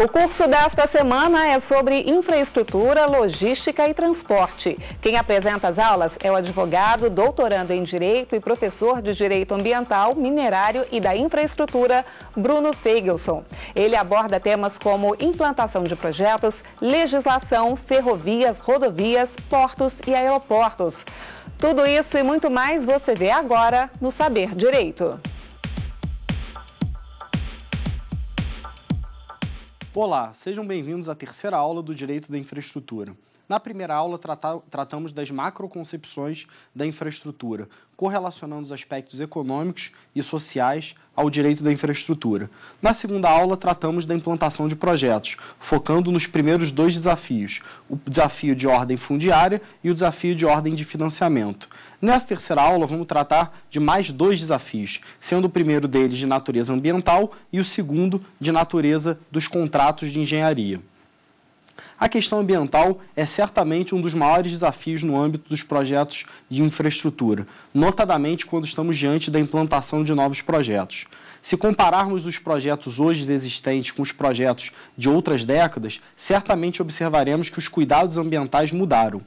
O curso desta semana é sobre infraestrutura, logística e transporte. Quem apresenta as aulas é o advogado, doutorando em Direito e professor de Direito Ambiental, Minerário e da Infraestrutura, Bruno Feigelson. Ele aborda temas como implantação de projetos, legislação, ferrovias, rodovias, portos e aeroportos. Tudo isso e muito mais você vê agora no Saber Direito. Olá, sejam bem-vindos à terceira aula do Direito da Infraestrutura. Na primeira aula, trata tratamos das macroconcepções da infraestrutura, correlacionando os aspectos econômicos e sociais ao direito da infraestrutura. Na segunda aula, tratamos da implantação de projetos, focando nos primeiros dois desafios: o desafio de ordem fundiária e o desafio de ordem de financiamento. Nessa terceira aula, vamos tratar de mais dois desafios, sendo o primeiro deles de natureza ambiental e o segundo de natureza dos contratos de engenharia. A questão ambiental é certamente um dos maiores desafios no âmbito dos projetos de infraestrutura, notadamente quando estamos diante da implantação de novos projetos. Se compararmos os projetos hoje existentes com os projetos de outras décadas, certamente observaremos que os cuidados ambientais mudaram.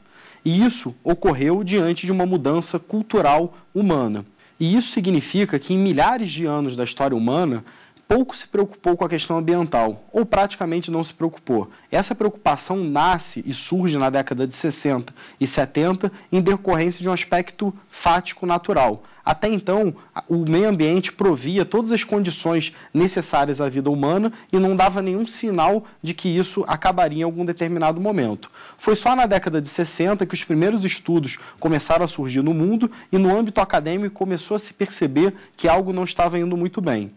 E isso ocorreu diante de uma mudança cultural humana. E isso significa que em milhares de anos da história humana, pouco se preocupou com a questão ambiental, ou praticamente não se preocupou. Essa preocupação nasce e surge na década de 60 e 70 em decorrência de um aspecto fático natural. Até então, o meio ambiente provia todas as condições necessárias à vida humana e não dava nenhum sinal de que isso acabaria em algum determinado momento. Foi só na década de 60 que os primeiros estudos começaram a surgir no mundo e no âmbito acadêmico começou a se perceber que algo não estava indo muito bem.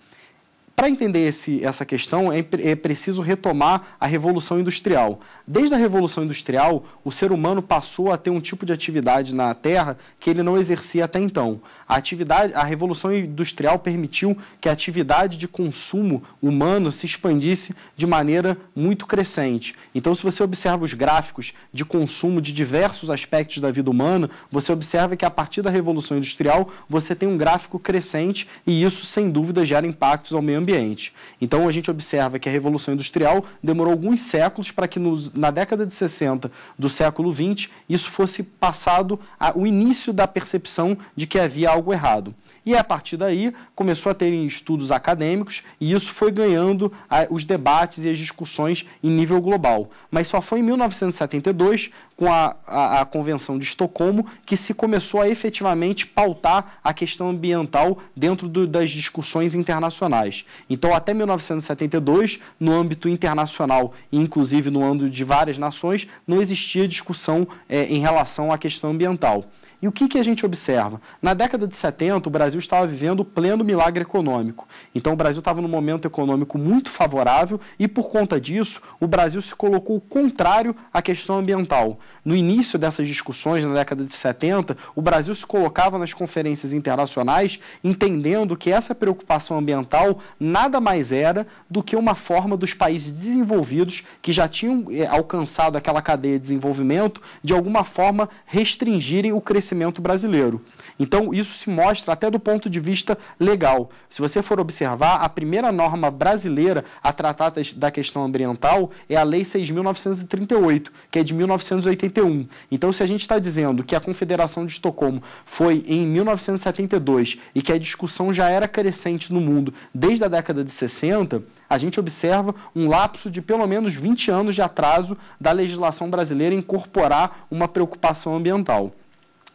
Para entender esse, essa questão, é, é preciso retomar a Revolução Industrial. Desde a Revolução Industrial, o ser humano passou a ter um tipo de atividade na Terra que ele não exercia até então. A, atividade, a Revolução Industrial permitiu que a atividade de consumo humano se expandisse de maneira muito crescente. Então, se você observa os gráficos de consumo de diversos aspectos da vida humana, você observa que a partir da Revolução Industrial você tem um gráfico crescente e isso, sem dúvida, gera impactos ao meio ambiente. Então a gente observa que a Revolução Industrial demorou alguns séculos para que nos, na década de 60 do século 20 isso fosse passado a, o início da percepção de que havia algo errado. E a partir daí começou a ter estudos acadêmicos e isso foi ganhando a, os debates e as discussões em nível global. Mas só foi em 1972, com a, a, a Convenção de Estocolmo, que se começou a efetivamente pautar a questão ambiental dentro do, das discussões internacionais. Então, até 1972, no âmbito internacional e inclusive no âmbito de várias nações, não existia discussão é, em relação à questão ambiental. E o que, que a gente observa? Na década de 70, o Brasil estava vivendo o pleno milagre econômico. Então, o Brasil estava num momento econômico muito favorável e, por conta disso, o Brasil se colocou contrário à questão ambiental. No início dessas discussões, na década de 70, o Brasil se colocava nas conferências internacionais entendendo que essa preocupação ambiental nada mais era do que uma forma dos países desenvolvidos que já tinham eh, alcançado aquela cadeia de desenvolvimento, de alguma forma restringirem o crescimento conhecimento brasileiro. Então, isso se mostra até do ponto de vista legal. Se você for observar, a primeira norma brasileira a tratar da questão ambiental é a Lei 6.938, que é de 1981. Então, se a gente está dizendo que a Confederação de Estocolmo foi em 1972 e que a discussão já era crescente no mundo desde a década de 60, a gente observa um lapso de pelo menos 20 anos de atraso da legislação brasileira incorporar uma preocupação ambiental.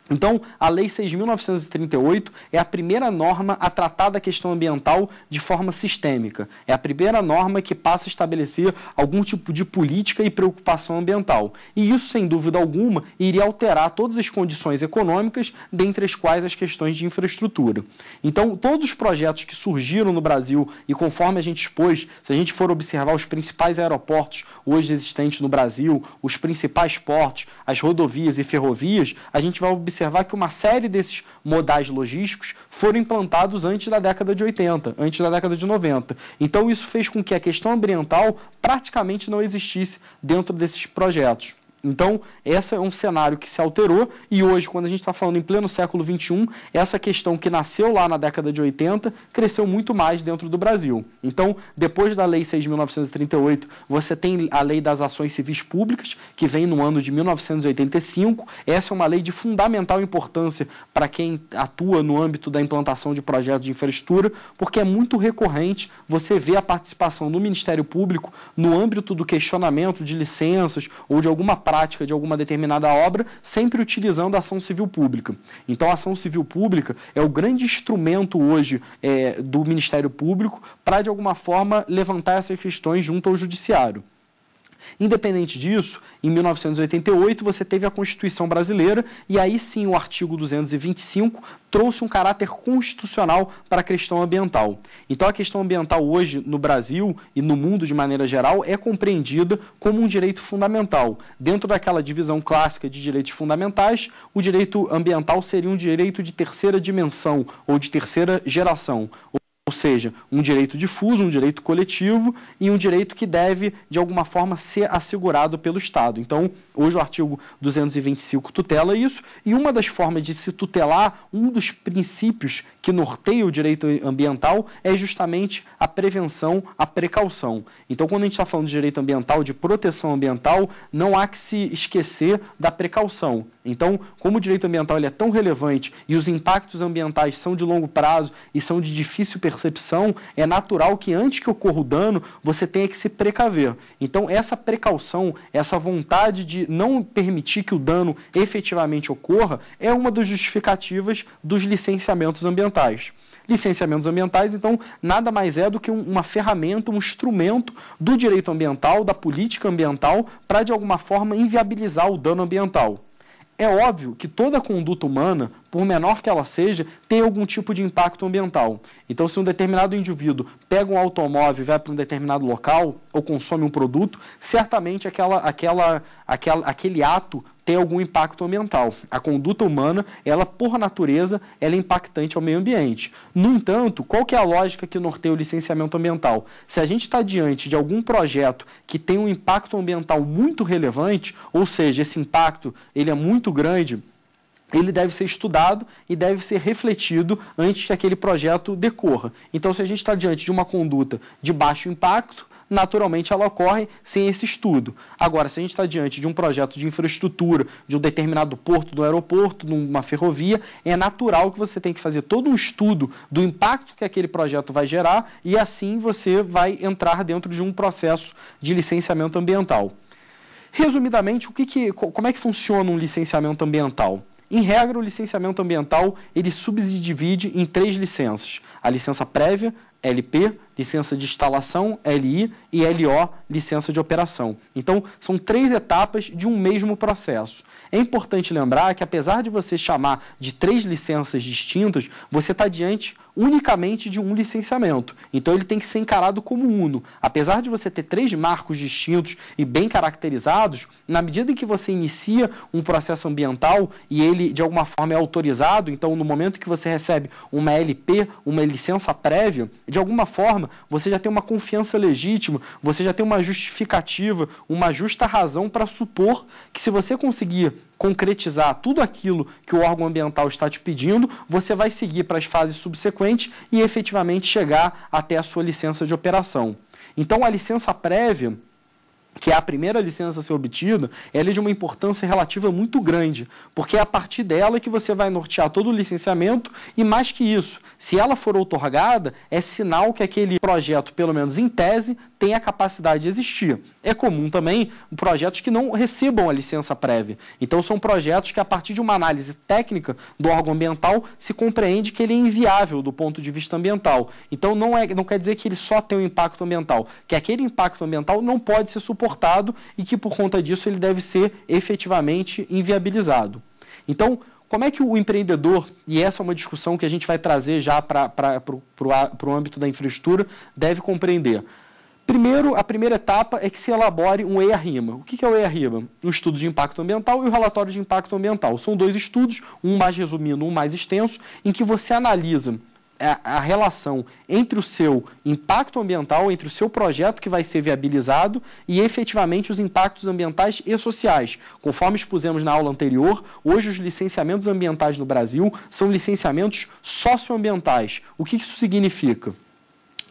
Então, a Lei 6.938 é a primeira norma a tratar da questão ambiental de forma sistêmica. É a primeira norma que passa a estabelecer algum tipo de política e preocupação ambiental. E isso, sem dúvida alguma, iria alterar todas as condições econômicas, dentre as quais as questões de infraestrutura. Então, todos os projetos que surgiram no Brasil, e conforme a gente expôs, se a gente for observar os principais aeroportos hoje existentes no Brasil, os principais portos, as rodovias e ferrovias, a gente vai observar observar que uma série desses modais logísticos foram implantados antes da década de 80, antes da década de 90. Então, isso fez com que a questão ambiental praticamente não existisse dentro desses projetos. Então, esse é um cenário que se alterou e hoje, quando a gente está falando em pleno século XXI, essa questão que nasceu lá na década de 80 cresceu muito mais dentro do Brasil. Então, depois da Lei 6.938, você tem a Lei das Ações Civis Públicas, que vem no ano de 1985. Essa é uma lei de fundamental importância para quem atua no âmbito da implantação de projetos de infraestrutura, porque é muito recorrente você ver a participação do Ministério Público no âmbito do questionamento de licenças ou de alguma parte prática de alguma determinada obra, sempre utilizando a ação civil pública. Então, a ação civil pública é o grande instrumento hoje é, do Ministério Público para, de alguma forma, levantar essas questões junto ao Judiciário. Independente disso, em 1988 você teve a Constituição brasileira e aí sim o artigo 225 trouxe um caráter constitucional para a questão ambiental. Então a questão ambiental hoje no Brasil e no mundo de maneira geral é compreendida como um direito fundamental. Dentro daquela divisão clássica de direitos fundamentais, o direito ambiental seria um direito de terceira dimensão ou de terceira geração. Ou seja, um direito difuso, um direito coletivo e um direito que deve, de alguma forma, ser assegurado pelo Estado. Então, hoje o artigo 225 tutela isso, e uma das formas de se tutelar um dos princípios que norteia o direito ambiental é justamente a prevenção, a precaução. Então, quando a gente está falando de direito ambiental, de proteção ambiental, não há que se esquecer da precaução. Então, como o direito ambiental ele é tão relevante e os impactos ambientais são de longo prazo e são de difícil percepção, é natural que antes que ocorra o dano, você tenha que se precaver. Então, essa precaução, essa vontade de não permitir que o dano efetivamente ocorra, é uma das justificativas dos licenciamentos ambientais ambientais. Licenciamentos ambientais, então, nada mais é do que uma ferramenta, um instrumento do direito ambiental, da política ambiental, para de alguma forma inviabilizar o dano ambiental. É óbvio que toda conduta humana, por menor que ela seja, tem algum tipo de impacto ambiental. Então, se um determinado indivíduo pega um automóvel e vai para um determinado local ou consome um produto, certamente aquela, aquela, aquela, aquele ato ter algum impacto ambiental. A conduta humana, ela por natureza, ela é impactante ao meio ambiente. No entanto, qual que é a lógica que norteia o licenciamento ambiental? Se a gente está diante de algum projeto que tem um impacto ambiental muito relevante, ou seja, esse impacto ele é muito grande, ele deve ser estudado e deve ser refletido antes que aquele projeto decorra. Então, se a gente está diante de uma conduta de baixo impacto, naturalmente ela ocorre sem esse estudo. Agora, se a gente está diante de um projeto de infraestrutura, de um determinado porto, do aeroporto, de uma ferrovia, é natural que você tem que fazer todo um estudo do impacto que aquele projeto vai gerar e assim você vai entrar dentro de um processo de licenciamento ambiental. Resumidamente, o que, que como é que funciona um licenciamento ambiental? Em regra, o licenciamento ambiental ele subdivide em três licenças: a licença prévia, LP, licença de instalação, LI, e LO, licença de operação. Então, são três etapas de um mesmo processo. É importante lembrar que, apesar de você chamar de três licenças distintas, você está diante unicamente de um licenciamento. Então ele tem que ser encarado como uno. Apesar de você ter três marcos distintos e bem caracterizados, na medida em que você inicia um processo ambiental e ele de alguma forma é autorizado, então no momento que você recebe uma LP, uma licença prévia, de alguma forma você já tem uma confiança legítima, você já tem uma justificativa, uma justa razão para supor que se você conseguir concretizar tudo aquilo que o órgão ambiental está te pedindo, você vai seguir para as fases subsequentes e efetivamente chegar até a sua licença de operação. Então, a licença prévia que é a primeira licença a ser obtida, ela é de uma importância relativa muito grande, porque é a partir dela que você vai nortear todo o licenciamento e mais que isso, se ela for otorgada, é sinal que aquele projeto, pelo menos em tese, tem a capacidade de existir. É comum também projetos que não recebam a licença prévia. Então são projetos que a partir de uma análise técnica do órgão ambiental se compreende que ele é inviável do ponto de vista ambiental. Então não é não quer dizer que ele só tem um impacto ambiental, que aquele impacto ambiental não pode ser suportado e que, por conta disso, ele deve ser efetivamente inviabilizado. Então, como é que o empreendedor, e essa é uma discussão que a gente vai trazer já para o âmbito da infraestrutura, deve compreender? Primeiro, a primeira etapa é que se elabore um EIA-RIMA. O que é o EIA-RIMA? Um estudo de impacto ambiental e o um relatório de impacto ambiental. São dois estudos, um mais resumido, um mais extenso, em que você analisa é a, relação entre o seu impacto ambiental, entre o seu projeto que vai ser viabilizado e efetivamente os impactos ambientais e sociais. Conforme expusemos na aula anterior, hoje os licenciamentos ambientais no Brasil são licenciamentos socioambientais. O que isso significa?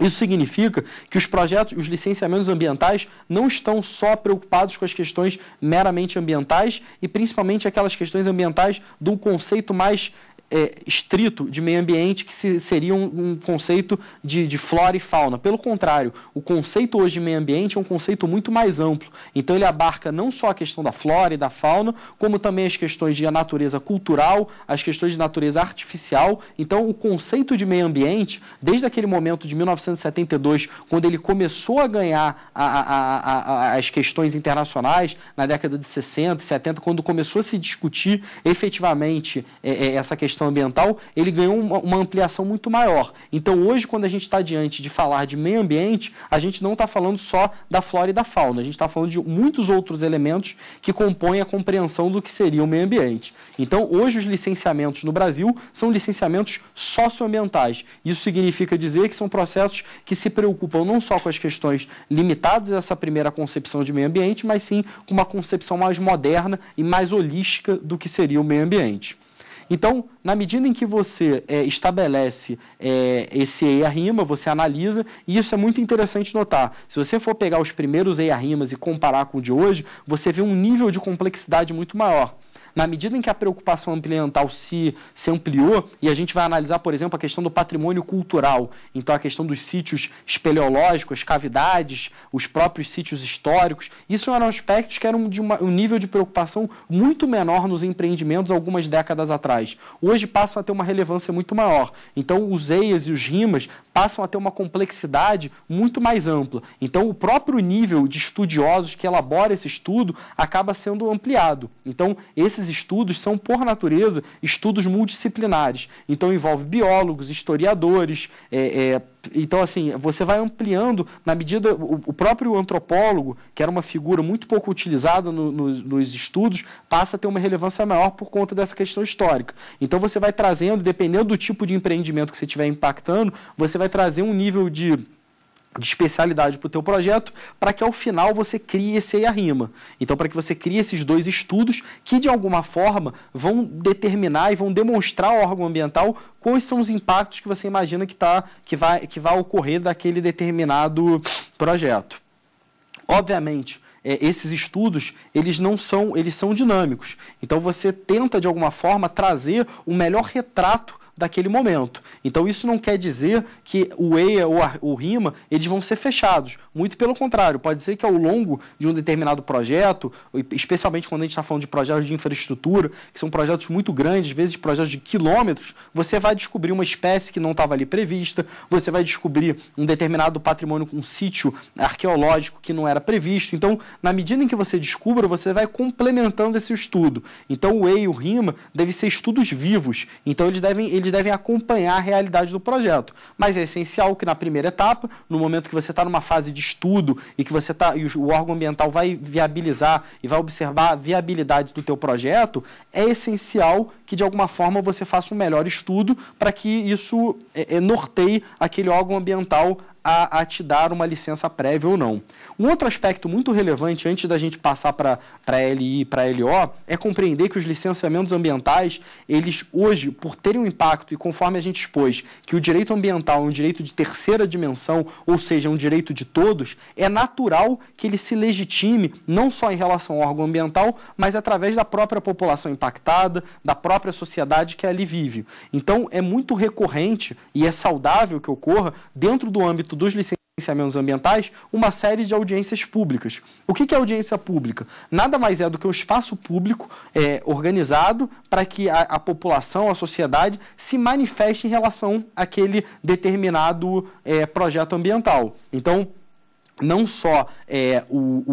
Isso significa que os projetos, os licenciamentos ambientais não estão só preocupados com as questões meramente ambientais e principalmente aquelas questões ambientais de um conceito mais é, estrito de meio ambiente que se, seria um, um conceito de, de, flora e fauna. Pelo contrário, o conceito hoje de meio ambiente é um conceito muito mais amplo. Então ele abarca não só a questão da flora e da fauna, como também as questões de natureza cultural, as questões de natureza artificial. Então o conceito de meio ambiente, desde aquele momento de 1972, quando ele começou a ganhar a, a, a, as questões internacionais, na década de 60, 70, quando começou a se discutir efetivamente é, é, essa questão questão ambiental, ele ganhou uma, uma ampliação muito maior. Então, hoje, quando a gente está diante de falar de meio ambiente, a gente não está falando só da flora e da fauna, a gente está falando de muitos outros elementos que compõem a compreensão do que seria o meio ambiente. Então, hoje, os licenciamentos no Brasil são licenciamentos socioambientais. Isso significa dizer que são processos que se preocupam não só com as questões limitadas a essa primeira concepção de meio ambiente, mas sim com uma concepção mais moderna e mais holística do que seria o meio ambiente. Então, na medida em que você é, estabelece é, esse EIA rima, você analisa, e isso é muito interessante notar. Se você for pegar os primeiros EIA rimas e comparar com o de hoje, você vê um nível de complexidade muito maior na medida em que a preocupação ambiental se, se ampliou, e a gente vai analisar, por exemplo, a questão do patrimônio cultural, então a questão dos sítios espeleológicos, as cavidades, os próprios sítios históricos, isso eram aspectos que eram de uma, um nível de preocupação muito menor nos empreendimentos algumas décadas atrás. Hoje passam a ter uma relevância muito maior. Então, os eias e os rimas passam a ter uma complexidade muito mais ampla. Então, o próprio nível de estudiosos que elabora esse estudo acaba sendo ampliado. Então, esses esses estudos são, por natureza, estudos multidisciplinares. Então, envolve biólogos, historiadores, é, é, então, assim, você vai ampliando na medida. O, próprio antropólogo, que era uma figura muito pouco utilizada no, no, nos estudos, passa a ter uma relevância maior por conta dessa questão histórica. Então, você vai trazendo, dependendo do tipo de empreendimento que você estiver impactando, você vai trazer um nível de de especialidade para o teu projeto, para que ao final você crie esse a rima. Então, para que você crie esses dois estudos que, de alguma forma, vão determinar e vão demonstrar ao órgão ambiental quais são os impactos que você imagina que, tá, que, vai, que vai ocorrer daquele determinado projeto. Obviamente, é, esses estudos eles não são eles são dinâmicos então você tenta de alguma forma trazer o melhor retrato daquele momento. Então isso não quer dizer que o EIA ou o RIMA eles vão ser fechados. Muito pelo contrário, pode ser que ao longo de um determinado projeto, especialmente quando a gente está falando de projetos de infraestrutura, que são projetos muito grandes, às vezes projetos de quilômetros, você vai descobrir uma espécie que não estava ali prevista, você vai descobrir um determinado patrimônio, um sítio arqueológico que não era previsto. Então, na medida em que você descubra, você vai complementando esse estudo. Então, o EIA e o RIMA devem ser estudos vivos. Então, eles devem eles devem acompanhar a realidade do projeto. Mas é essencial que na primeira etapa, no momento que você está numa fase de estudo e que você tá, e o órgão ambiental vai viabilizar e vai observar a viabilidade do teu projeto, é essencial que de alguma forma você faça um melhor estudo para que isso é, é, norteie aquele órgão ambiental a, a te dar uma licença prévia ou não. Um outro aspecto muito relevante, antes da gente passar para LI e para LO, é compreender que os licenciamentos ambientais, eles hoje, por terem um impacto, e conforme a gente expôs, que o direito ambiental é um direito de terceira dimensão, ou seja, é um direito de todos, é natural que ele se legitime, não só em relação ao órgão ambiental, mas através da própria população impactada, da própria sociedade que ali vive. Então, é muito recorrente e é saudável que ocorra, dentro do âmbito dos licenciamentos ambientais uma série de audiências públicas. O que é audiência pública? Nada mais é do que um espaço público é, organizado para que a, a, população, a sociedade, se manifeste em relação àquele determinado é, projeto ambiental. Então, não só é, o,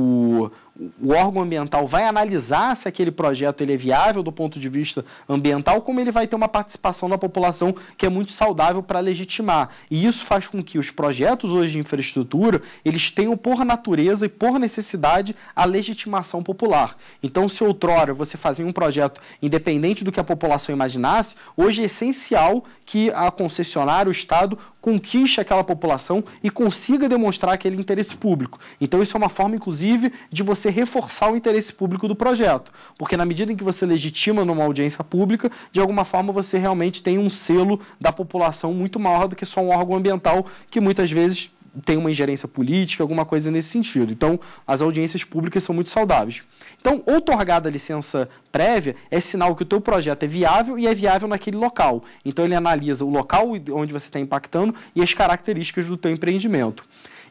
o o órgão ambiental vai analisar se aquele projeto ele é viável do ponto de vista ambiental, como ele vai ter uma participação da população que é muito saudável para legitimar. E isso faz com que os projetos hoje de infraestrutura, eles tenham por natureza e por necessidade a legitimação popular. Então, se outrora você fazia um projeto independente do que a população imaginasse, hoje é essencial que a concessionária, o Estado, conquiste aquela população e consiga demonstrar aquele interesse público. Então, isso é uma forma, inclusive, de você você reforçar o interesse público do projeto. Porque na medida em que você legitima numa audiência pública, de alguma forma você realmente tem um selo da população muito maior do que só um órgão ambiental que muitas vezes tem uma ingerência política, alguma coisa nesse sentido. Então, as audiências públicas são muito saudáveis. Então, otorgada a licença prévia é sinal que o teu projeto é viável e é viável naquele local. Então, ele analisa o local onde você está impactando e as características do teu empreendimento.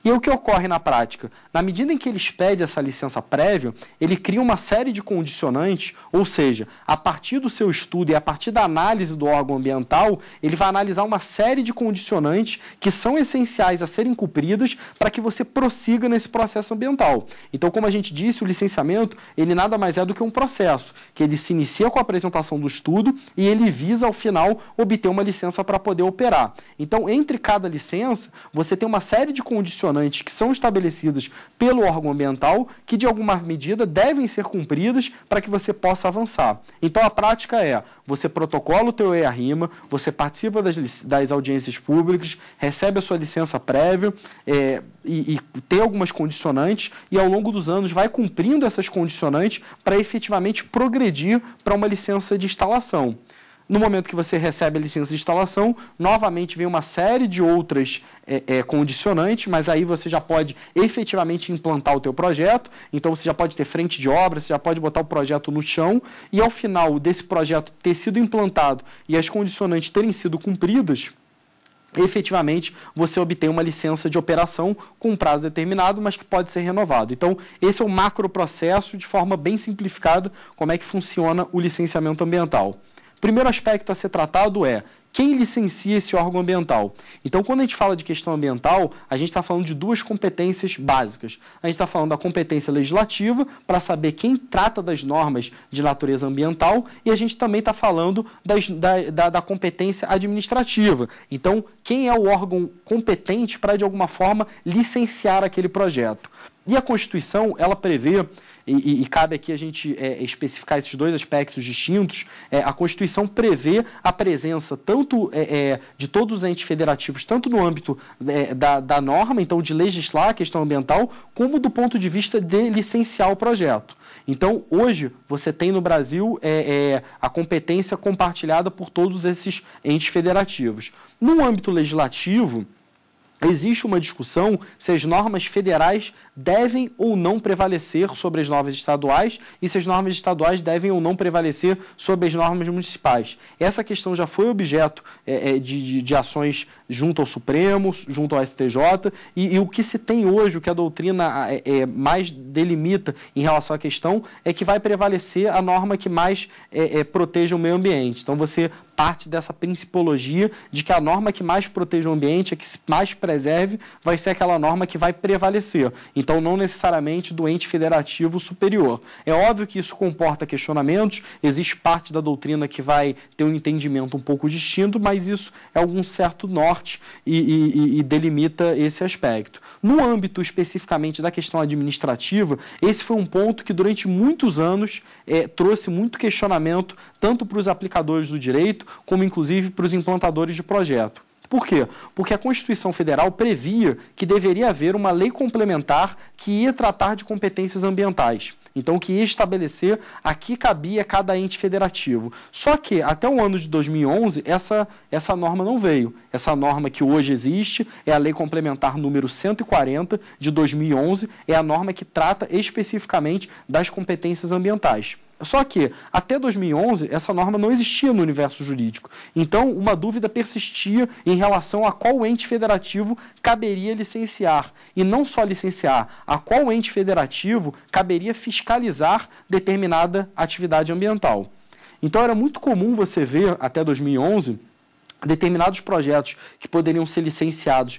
E o que ocorre na prática? Na medida em que eles pedem essa licença prévia, ele cria uma série de condicionantes, ou seja, a partir do seu estudo e a partir da análise do órgão ambiental, ele vai analisar uma série de condicionantes que são essenciais a serem cumpridas para que você prossiga nesse processo ambiental. Então, como a gente disse, o licenciamento, ele nada mais é do que um processo, que ele se inicia com a apresentação do estudo e ele visa, ao final, obter uma licença para poder operar. Então, entre cada licença, você tem uma série de condicionantes condicionantes que são estabelecidas pelo órgão ambiental, que de alguma medida devem ser cumpridas para que você possa avançar. Então a prática é: você protocola o teu EIA-RIMA, você participa das, das audiências públicas, recebe a sua licença prévia é, e, e tem algumas condicionantes e ao longo dos anos vai cumprindo essas condicionantes para efetivamente progredir para uma licença de instalação. No momento que você recebe a licença de instalação, novamente vem uma série de outras é, é, condicionantes, mas aí você já pode efetivamente implantar o teu projeto, então você já pode ter frente de obra, você já pode botar o projeto no chão, e ao final desse projeto ter sido implantado e as condicionantes terem sido cumpridas, efetivamente você obtém uma licença de operação com um prazo determinado, mas que pode ser renovado. Então, esse é o macro processo, de forma bem simplificada, como é que funciona o licenciamento ambiental. Primeiro aspecto a ser tratado é quem licencia esse órgão ambiental. Então, quando a gente fala de questão ambiental, a gente está falando de duas competências básicas. A gente está falando da competência legislativa, para saber quem trata das normas de natureza ambiental, e a gente também está falando das, da, da, da, competência administrativa. Então, quem é o órgão competente para, de alguma forma, licenciar aquele projeto? E a Constituição, ela prevê e, e cabe aqui a gente é, especificar esses dois aspectos distintos, é, a Constituição prevê a presença tanto é, é de todos os entes federativos, tanto no âmbito é, da, da norma, então de legislar a questão ambiental, como do ponto de vista de licenciar o projeto. Então, hoje, você tem no Brasil é, é, a competência compartilhada por todos esses entes federativos. No âmbito legislativo, existe uma discussão se as normas federais devem ou não prevalecer sobre as normas estaduais e se as normas estaduais devem ou não prevalecer sobre as normas municipais. Essa questão já foi objeto é, é de, de, de, ações junto ao Supremo, junto ao STJ, e, e o que se tem hoje, o que a doutrina é, é, mais delimita em relação à questão, é que vai prevalecer a norma que mais é, é, proteja o meio ambiente. Então, você parte dessa principologia de que a norma que mais proteja o ambiente, a que mais preserve, vai ser aquela norma que vai prevalecer. Então, não necessariamente do ente federativo superior. É óbvio que isso comporta questionamentos, existe parte da doutrina que vai ter um entendimento um pouco distinto, mas isso é algum certo norte e, e, e delimita esse aspecto. No âmbito especificamente da questão administrativa, esse foi um ponto que durante muitos anos é, trouxe muito questionamento tanto para os aplicadores do direito, direito, como inclusive para os implantadores de projeto. Por quê? Porque a Constituição Federal previa que deveria haver uma lei complementar que ia tratar de competências ambientais. Então, que ia estabelecer a que cabia cada ente federativo. Só que, até o ano de 2011, essa, essa norma não veio. Essa norma que hoje existe é a Lei Complementar número 140 de 2011, é a norma que trata especificamente das competências ambientais. Só que, até 2011, essa norma não existia no universo jurídico. Então, uma dúvida persistia em relação a qual ente federativo caberia licenciar. E não só licenciar, a qual ente federativo caberia fiscalizar determinada atividade ambiental. Então, era muito comum você ver, até 2011, determinados projetos que poderiam ser licenciados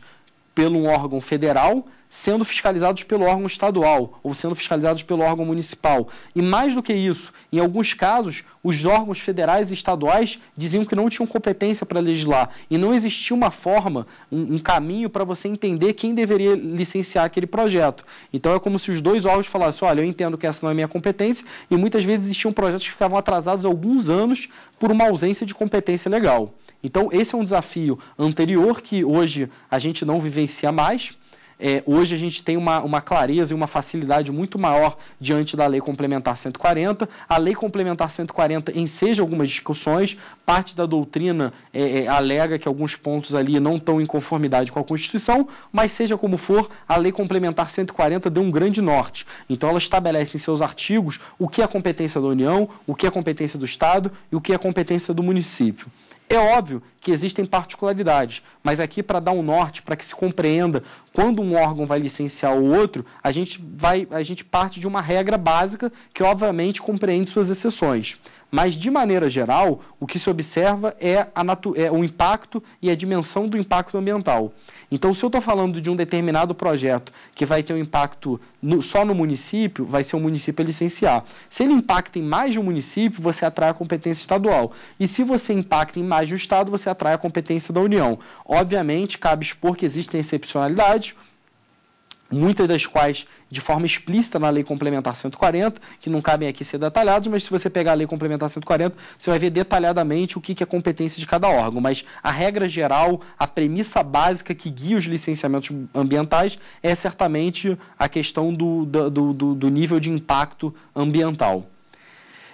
pelo órgão federal sendo fiscalizados pelo órgão estadual ou sendo fiscalizados pelo órgão municipal. E mais do que isso, em alguns casos, os órgãos federais e estaduais diziam que não tinham competência para legislar e não existia uma forma, um, um caminho para você entender quem deveria licenciar aquele projeto. Então é como se os dois órgãos falassem: olha, eu entendo que essa não é minha competência, e muitas vezes existiam projetos que ficavam atrasados alguns anos por uma ausência de competência legal. Então, esse é um desafio anterior que hoje a gente não vivencia mais é, hoje a gente tem uma, uma clareza e uma facilidade muito maior diante da Lei Complementar 140. A Lei Complementar 140 enseja algumas discussões, parte da doutrina é, é, alega que alguns pontos ali não estão em conformidade com a Constituição, mas seja como for, a Lei Complementar 140 deu um grande norte. Então ela estabelece em seus artigos o que é a competência da União, o que é a competência do Estado e o que é a competência do município. É óbvio que existem particularidades, mas aqui para dar um norte, para que se compreenda quando um órgão vai licenciar o outro, a gente, vai, a gente parte de uma regra básica que, obviamente, compreende suas exceções. Mas, de maneira geral, o que se observa é, a é o impacto e a dimensão do impacto ambiental. Então, se eu estou falando de um determinado projeto que vai ter um impacto no, só no município, vai ser o um município a licenciar. Se ele impacta em mais de um município, você atrai a competência estadual. E se você impacta em mais de um estado, você atrai a competência da União. Obviamente, cabe expor que existem excepcionalidades muitas das quais de forma explícita na Lei Complementar 140, que não cabem aqui ser detalhados, mas se você pegar a Lei Complementar 140, você vai ver detalhadamente o que é competência de cada órgão. Mas a regra geral, a premissa básica que guia os licenciamentos ambientais é certamente a questão do, do, do, do nível de impacto ambiental.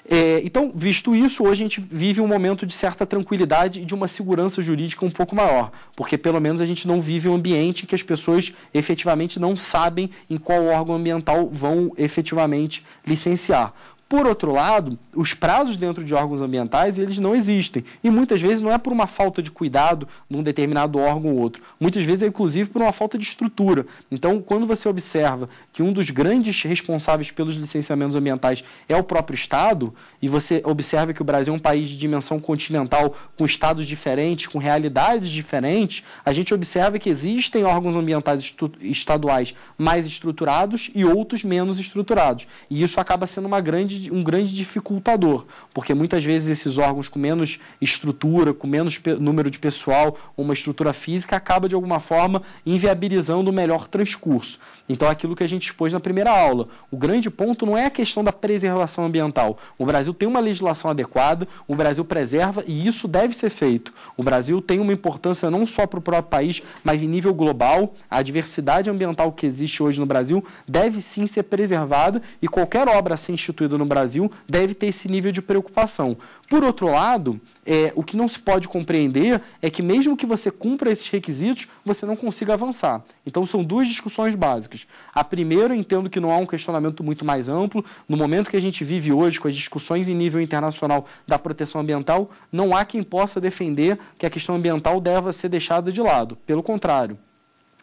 É, então, visto isso, hoje a gente vive um momento de certa tranquilidade e de uma segurança jurídica um pouco maior, porque pelo menos a gente não vive um ambiente que as pessoas efetivamente não sabem em qual órgão ambiental vão efetivamente licenciar. Por outro lado, os prazos dentro de órgãos ambientais, eles não existem. E muitas vezes não é por uma falta de cuidado num determinado órgão ou outro. Muitas vezes é inclusive por uma falta de estrutura. Então, quando você observa que um dos grandes responsáveis pelos licenciamentos ambientais é o próprio Estado, e você observa que o Brasil é um país de dimensão continental, com estados diferentes, com realidades diferentes, a gente observa que existem órgãos ambientais estaduais mais estruturados e outros menos estruturados. E isso acaba sendo uma grande um grande dificultador, porque muitas vezes esses órgãos com menos estrutura, com menos número de pessoal, uma estrutura física, acaba de alguma forma inviabilizando o melhor transcurso. Então, é aquilo que a gente expôs na primeira aula, o grande ponto não é a questão da preservação ambiental. O Brasil tem uma legislação adequada, o Brasil preserva e isso deve ser feito. O Brasil tem uma importância não só para o próprio país, mas em nível global. A diversidade ambiental que existe hoje no Brasil deve sim ser preservada e qualquer obra a ser instituída no Brasil deve ter esse nível de preocupação. Por outro lado, é, o que não se pode compreender é que, mesmo que você cumpra esses requisitos, você não consiga avançar. Então, são duas discussões básicas. A primeira, entendo que não há um questionamento muito mais amplo. No momento que a gente vive hoje, com as discussões em nível internacional da proteção ambiental, não há quem possa defender que a questão ambiental deva ser deixada de lado. Pelo contrário.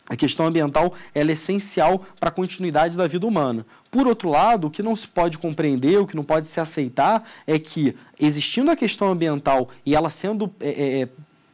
A questão ambiental é essencial para a continuidade da vida humana. Por outro lado, o que não se pode compreender, o que não pode se aceitar, é que, existindo a questão ambiental e ela sendo é, é, é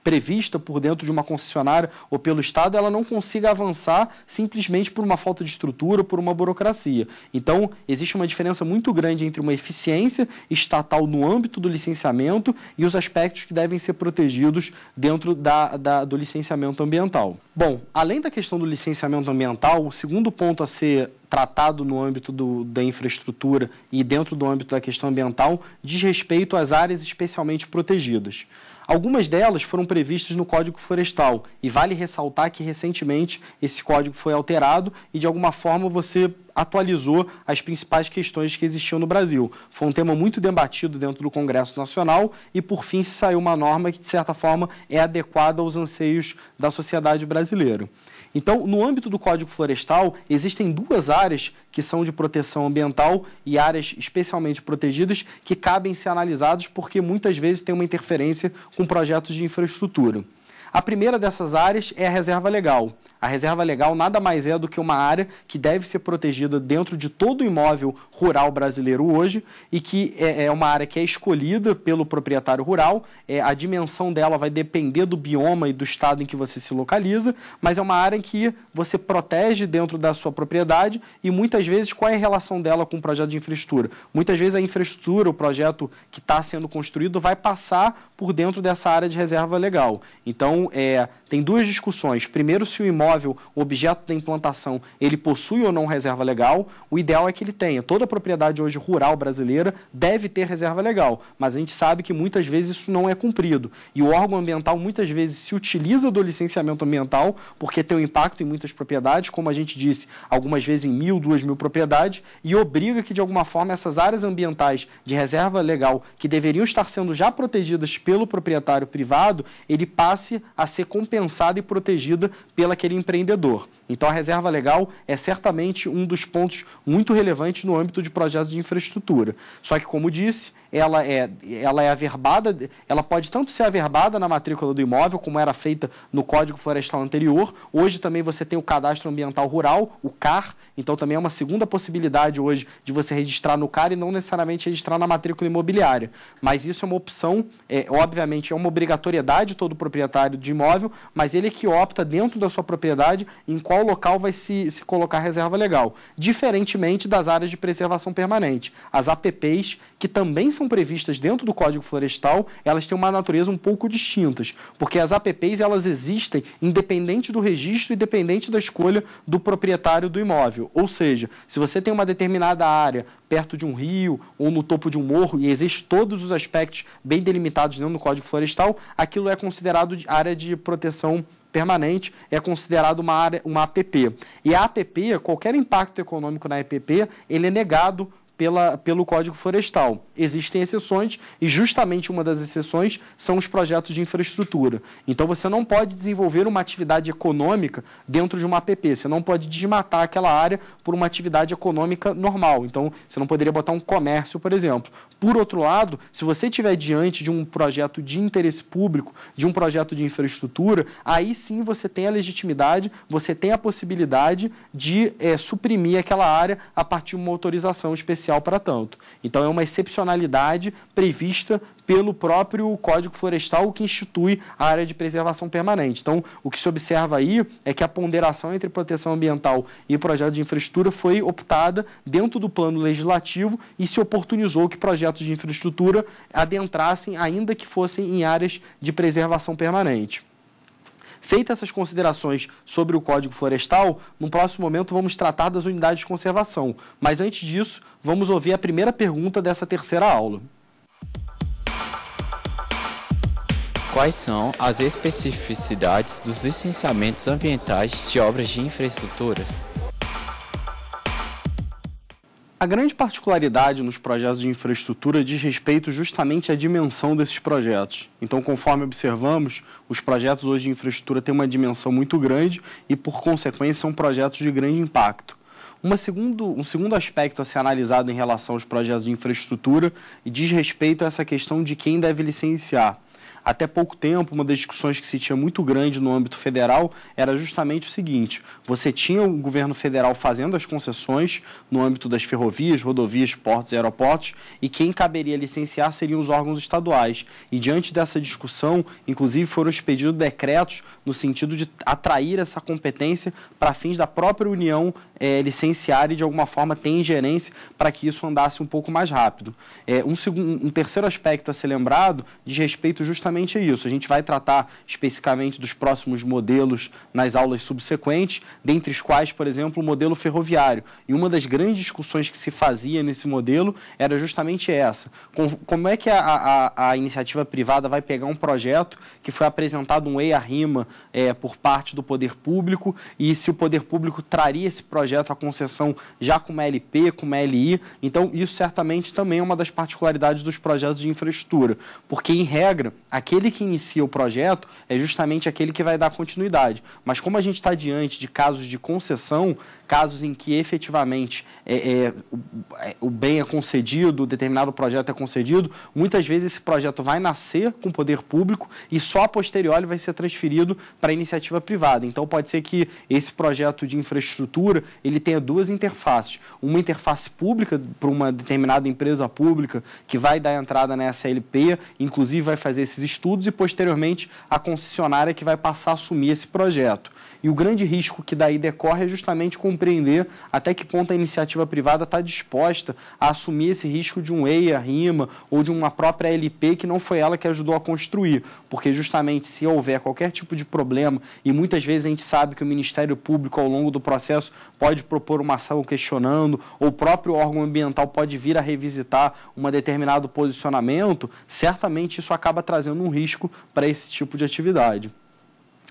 prevista por dentro de uma concessionária ou pelo Estado, ela não consiga avançar simplesmente por uma falta de estrutura, por uma burocracia. Então, existe uma diferença muito grande entre uma eficiência estatal no âmbito do licenciamento e os aspectos que devem ser protegidos dentro da, da do licenciamento ambiental. Bom, além da questão do licenciamento ambiental, o segundo ponto a ser tratado no âmbito do, da infraestrutura e dentro do âmbito da questão ambiental diz respeito às áreas especialmente protegidas. Algumas delas foram previstas no Código Florestal e vale ressaltar que recentemente esse código foi alterado e de alguma forma você atualizou as principais questões que existiam no Brasil. Foi um tema muito debatido dentro do Congresso Nacional e, por fim, se saiu uma norma que, de certa forma, é adequada aos anseios da sociedade brasileira. Então, no âmbito do Código Florestal, existem duas áreas que são de proteção ambiental e áreas especialmente protegidas que cabem ser analisados porque muitas vezes tem uma interferência com projetos de infraestrutura. A primeira dessas áreas é a reserva legal. A reserva legal nada mais é do que uma área que deve ser protegida dentro de todo o imóvel rural brasileiro hoje e que é, é, uma área que é escolhida pelo proprietário rural. É, a dimensão dela vai depender do bioma e do estado em que você se localiza, mas é uma área em que você protege dentro da sua propriedade e muitas vezes qual é a relação dela com o projeto de infraestrutura? Muitas vezes a infraestrutura, o projeto que está sendo construído, vai passar por dentro dessa área de reserva legal. Então, é, tem duas discussões. Primeiro, se o imóvel imóvel, objeto da implantação, ele possui ou não reserva legal, o ideal é que ele tenha. Toda propriedade hoje rural brasileira deve ter reserva legal, mas a gente sabe que muitas vezes isso não é cumprido. E o órgão ambiental muitas vezes se utiliza do licenciamento ambiental porque tem um impacto em muitas propriedades, como a gente disse, algumas vezes em mil, duas mil propriedades, e obriga que, de alguma forma, essas áreas ambientais de reserva legal que deveriam estar sendo já protegidas pelo proprietário privado, ele passe a ser compensado e protegida pelaquele aquele empreendedor. Então, a reserva legal é certamente um dos pontos muito relevantes no âmbito de projetos de infraestrutura. Só que, como disse, ela é, ela é averbada, ela pode tanto ser averbada na matrícula do imóvel, como era feita no Código Florestal anterior. Hoje também você tem o Cadastro Ambiental Rural, o CAR, então também é uma segunda possibilidade hoje de você registrar no CAR e não necessariamente registrar na matrícula imobiliária. Mas isso é uma opção, é, obviamente é uma obrigatoriedade todo proprietário de imóvel, mas ele é que opta dentro da sua propriedade em qual local vai se, se colocar reserva legal. Diferentemente das áreas de preservação permanente, as APPs, que também são são previstas dentro do Código Florestal, elas têm uma natureza um pouco distintas, porque as APPs elas existem independente do registro e dependente da escolha do proprietário do imóvel. Ou seja, se você tem uma determinada área perto de um rio ou no topo de um morro e existe todos os aspectos bem delimitados dentro do Código Florestal, aquilo é considerado área de proteção permanente é considerado uma área, uma APP. E a APP, qualquer impacto econômico na APP, ele é negado pela, pelo Código Florestal. Existem exceções, e justamente uma das exceções são os projetos de infraestrutura. Então você não pode desenvolver uma atividade econômica dentro de uma APP, você não pode desmatar aquela área por uma atividade econômica normal. Então você não poderia botar um comércio, por exemplo. Por outro lado, se você estiver diante de um projeto de interesse público, de um projeto de infraestrutura, aí sim você tem a legitimidade, você tem a possibilidade de é, suprimir aquela área a partir de uma autorização específica especial para tanto. Então, é uma excepcionalidade prevista pelo próprio Código Florestal que institui a área de preservação permanente. Então, o que se observa aí é que a ponderação entre proteção ambiental e projeto de infraestrutura foi optada dentro do plano legislativo e se oportunizou que projetos de infraestrutura adentrassem, ainda que fossem em áreas de preservação permanente. Feitas essas considerações sobre o Código Florestal, no próximo momento vamos tratar das unidades de conservação, mas antes disso, vamos ouvir a primeira pergunta dessa terceira aula. Quais são as especificidades dos licenciamentos ambientais de obras de infraestruturas? A grande particularidade nos projetos de infraestrutura diz respeito justamente à dimensão desses projetos. Então, conforme observamos, os projetos hoje de infraestrutura têm uma dimensão muito grande e, por consequência, são projetos de grande impacto. Uma segundo, um segundo aspecto a ser analisado em relação aos projetos de infraestrutura diz respeito a essa questão de quem deve licenciar. Até pouco tempo, uma das discussões que se tinha muito grande no âmbito federal era justamente o seguinte: você tinha o governo federal fazendo as concessões no âmbito das ferrovias, rodovias, portos e aeroportos, e quem caberia licenciar seriam os órgãos estaduais. E diante dessa discussão, inclusive foram expedidos decretos no sentido de atrair essa competência para fins da própria União é, licenciar e de alguma forma ter ingerência para que isso andasse um pouco mais rápido. É, um, segundo, um terceiro aspecto a ser lembrado diz respeito justamente basicamente é isso. A gente vai tratar especificamente dos próximos modelos nas aulas subsequentes, dentre os quais, por exemplo, o modelo ferroviário. E uma das grandes discussões que se fazia nesse modelo era justamente essa. Como é que a, a, a iniciativa privada vai pegar um projeto que foi apresentado um EIA rima é, por parte do poder público e se o poder público traria esse projeto à concessão já com uma LP, com uma LI. Então, isso certamente também é uma das particularidades dos projetos de infraestrutura, porque, em regra, a aquele que inicia o projeto é justamente aquele que vai dar continuidade. Mas como a gente está diante de casos de concessão, casos em que efetivamente é, é, o, é, o, bem é concedido, determinado projeto é concedido, muitas vezes esse projeto vai nascer com o poder público e só a posteriori vai ser transferido para a iniciativa privada. Então pode ser que esse projeto de infraestrutura ele tenha duas interfaces. Uma interface pública para uma determinada empresa pública que vai dar entrada na SLP, inclusive vai fazer esses estudos e, posteriormente, a concessionária que vai passar a assumir esse projeto. E o grande risco que daí decorre é justamente compreender até que ponto a iniciativa privada está disposta a assumir esse risco de um EIA, RIMA ou de uma própria LP que não foi ela que ajudou a construir. Porque justamente se houver qualquer tipo de problema, e muitas vezes a gente sabe que o Ministério Público ao longo do processo pode propor uma ação questionando, ou o próprio órgão ambiental pode vir a revisitar um determinado posicionamento, certamente isso acaba trazendo um risco para esse tipo de atividade.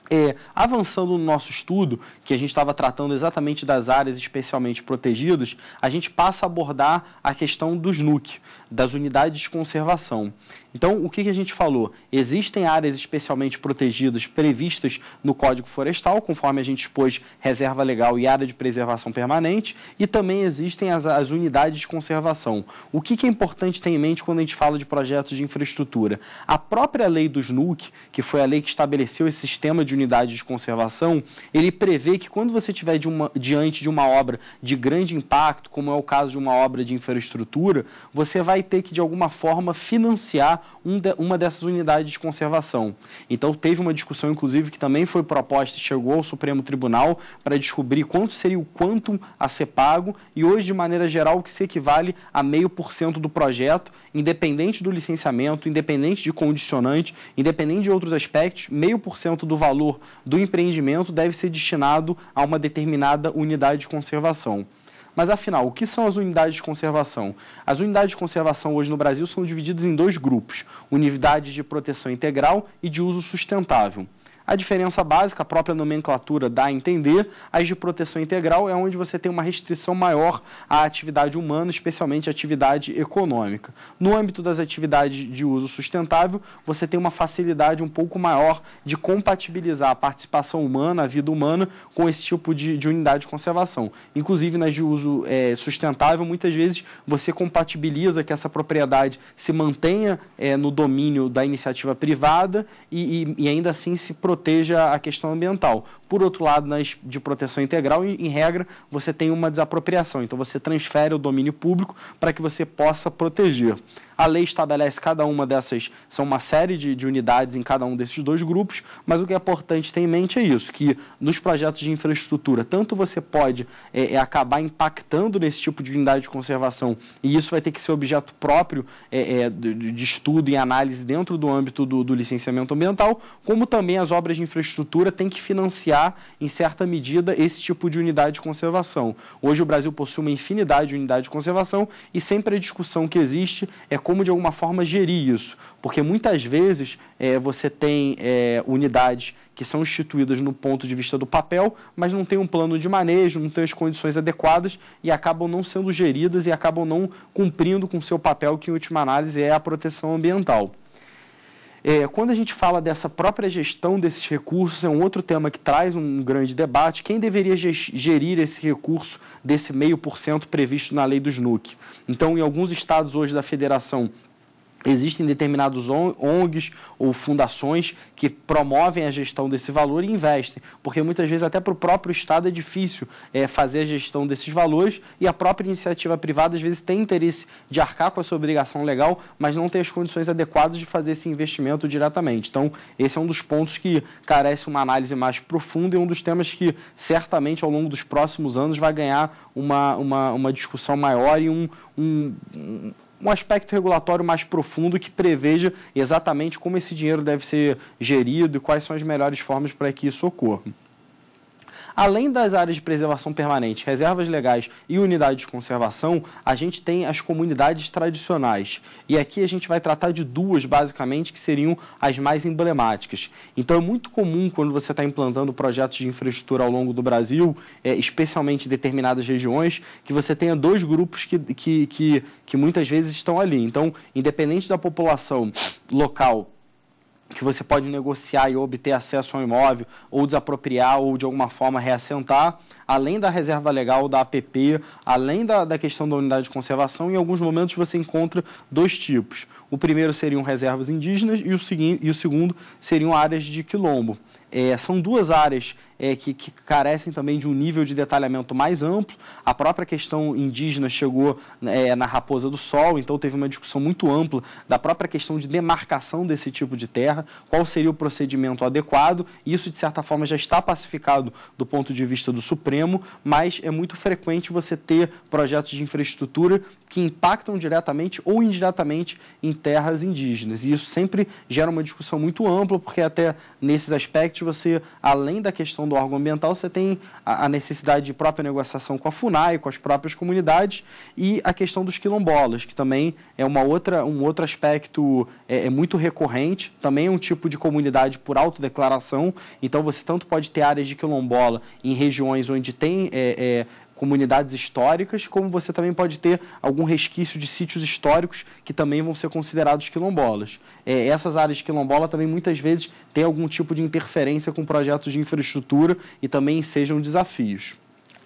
É, avançando no nosso estudo, que a gente estava tratando exatamente das áreas especialmente protegidas, a gente passa a abordar a questão dos NUC das unidades de conservação. Então, o que, que, a gente falou? Existem áreas especialmente protegidas previstas no Código Florestal, conforme a gente expôs reserva legal e área de preservação permanente, e também existem as, as unidades de conservação. O que, que, é importante ter em mente quando a gente fala de projetos de infraestrutura? A própria lei dos NUC, que foi a lei que estabeleceu esse sistema de unidades de conservação, ele prevê que quando você estiver de diante de uma obra de grande impacto, como é o caso de uma obra de infraestrutura, você vai ter que, de alguma forma, financiar um de, uma dessas unidades de conservação. Então, teve uma discussão, inclusive, que também foi proposta e chegou ao Supremo Tribunal para descobrir quanto seria o quantum a ser pago e hoje, de maneira geral, o que se equivale a meio por cento do projeto, independente do licenciamento, independente de condicionante, independente de outros aspectos, meio por cento do valor do empreendimento deve ser destinado a uma determinada unidade de conservação. Mas afinal, o que são as unidades de conservação? As unidades de conservação hoje no Brasil são divididas em dois grupos: unidades de proteção integral e de uso sustentável. A diferença básica, a própria nomenclatura dá a entender, as de proteção integral é onde você tem uma restrição maior à atividade humana, especialmente à atividade econômica. No âmbito das atividades de uso sustentável, você tem uma facilidade um pouco maior de compatibilizar a participação humana, a vida humana, com esse tipo de, de unidade de conservação. Inclusive, nas de uso é, sustentável, muitas vezes você compatibiliza que essa propriedade se mantenha é, no domínio da iniciativa privada e, e, e ainda assim se proteja proteja a questão ambiental. Por outro lado, nas de proteção integral, em, em regra, você tem uma desapropriação, então você transfere o domínio público para que você possa proteger. A lei estabelece cada uma dessas, são uma série de, de unidades em cada um desses dois grupos, mas o que é importante ter em mente é isso, que nos projetos de infraestrutura, tanto você pode é, é acabar impactando nesse tipo de unidade de conservação, e isso vai ter que ser objeto próprio é, é, de, de, estudo e análise dentro do âmbito do, do licenciamento ambiental, como também as obras de infraestrutura têm que financiar, em certa medida, esse tipo de unidade de conservação. Hoje o Brasil possui uma infinidade de unidades de conservação e sempre a discussão que existe é como de alguma forma gerir isso, porque muitas vezes é, você tem é, unidades que são instituídas no ponto de vista do papel, mas não tem um plano de manejo, não tem as condições adequadas e acabam não sendo geridas e acabam não cumprindo com seu papel, que em última análise é a proteção ambiental. É, quando a gente fala dessa própria gestão desses recursos, é um outro tema que traz um grande debate. Quem deveria gerir esse recurso desse meio por cento previsto na lei do SNUC? Então, em alguns estados hoje da federação, Existem determinados ONGs ou fundações que promovem a gestão desse valor e investem, porque muitas vezes até para o próprio Estado é difícil é, fazer a gestão desses valores e a própria iniciativa privada às vezes tem interesse de arcar com a sua obrigação legal, mas não tem as condições adequadas de fazer esse investimento diretamente. Então, esse é um dos pontos que carece uma análise mais profunda e um dos temas que certamente ao longo dos próximos anos vai ganhar uma, uma, uma discussão maior e um, um, um aspecto regulatório mais profundo que preveja exatamente como esse dinheiro deve ser gerido e quais são as melhores formas para que isso ocorra. Além das áreas de preservação permanente, reservas legais e unidades de conservação, a gente tem as comunidades tradicionais. E aqui a gente vai tratar de duas, basicamente, que seriam as mais emblemáticas. Então é muito comum quando você está implantando projetos de infraestrutura ao longo do Brasil, é, especialmente em determinadas regiões, que você tenha dois grupos que, que, que, que muitas vezes estão ali. Então, independente da população local que você pode negociar e obter acesso ao imóvel, ou desapropriar, ou de alguma forma reassentar, além da reserva legal, da APP, além da, da questão da unidade de conservação, em alguns momentos você encontra dois tipos. O primeiro seriam reservas indígenas e o, segui e o segundo seriam áreas de quilombo. É, são duas áreas é, que, que, carecem também de um nível de detalhamento mais amplo. A própria questão indígena chegou né, é, na Raposa do Sol, então teve uma discussão muito ampla da própria questão de demarcação desse tipo de terra, qual seria o procedimento adequado. Isso, de certa forma, já está pacificado do ponto de vista do Supremo, mas é muito frequente você ter projetos de infraestrutura que impactam diretamente ou indiretamente em terras indígenas. E isso sempre gera uma discussão muito ampla, porque até nesses aspectos você, além da questão do órgão ambiental, você tem a, a necessidade de própria negociação com a FUNAI, com as próprias comunidades, e a questão dos quilombolas, que também é uma outra, um outro aspecto é, é muito recorrente, também é um tipo de comunidade por autodeclaração, então você tanto pode ter áreas de quilombola em regiões onde tem é, é comunidades históricas, como você também pode ter algum resquício de sítios históricos que também vão ser considerados quilombolas. É, essas áreas quilombola também muitas vezes têm algum tipo de interferência com projetos de infraestrutura e também sejam desafios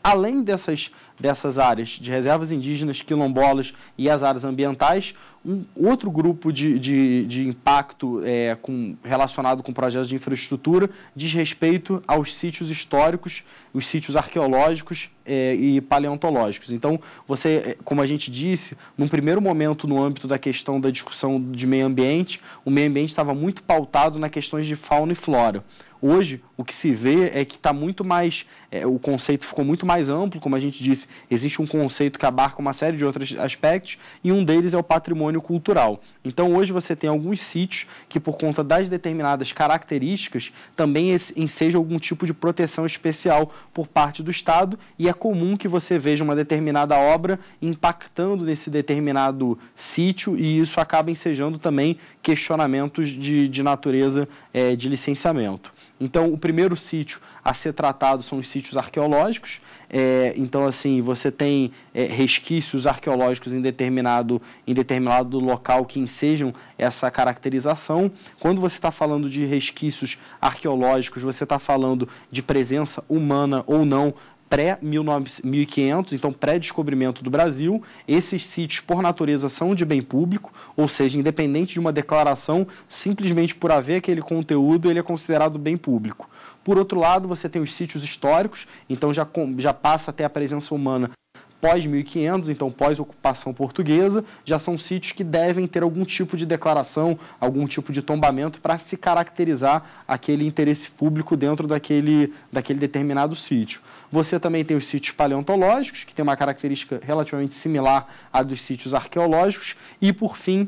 além dessas, dessas áreas de reservas indígenas, quilombolas e as áreas ambientais, um outro grupo de, de, de impacto é, com, relacionado com projetos de infraestrutura diz respeito aos sítios históricos, os sítios arqueológicos é, e paleontológicos. Então, você, é, como a gente disse, num primeiro momento, no âmbito da questão da discussão de meio ambiente, o meio ambiente estava muito pautado na questões de fauna e flora. Hoje, o que se vê é que está muito mais é, o conceito ficou muito mais amplo, como a gente disse, existe um conceito que abarca uma série de outros aspectos e um deles é o patrimônio cultural. Então hoje você tem alguns sítios que, por conta das determinadas características, também ensejam algum tipo de proteção especial por parte do Estado e é comum que você veja uma determinada obra impactando nesse determinado sítio e isso acaba ensejando também questionamentos de, de natureza é, de licenciamento. Então, o primeiro sítio a ser tratado são os sítios arqueológicos. É, então, assim, você tem é, resquícios arqueológicos em determinado, em determinado local que ensejam essa caracterização. Quando você está falando de resquícios arqueológicos, você está falando de presença humana ou não pré-1500, então pré-descobrimento do Brasil. Esses sítios, por natureza, são de bem público, ou seja, independente de uma declaração, simplesmente por haver aquele conteúdo, ele é considerado bem público. Por outro lado, você tem os sítios históricos, então já, já passa até a presença humana pós 1500, então pós ocupação portuguesa, já são sítios que devem ter algum tipo de declaração, algum tipo de tombamento para se caracterizar aquele interesse público dentro daquele, daquele determinado sítio. Você também tem os sítios paleontológicos, que tem uma característica relativamente similar à dos sítios arqueológicos, e por fim,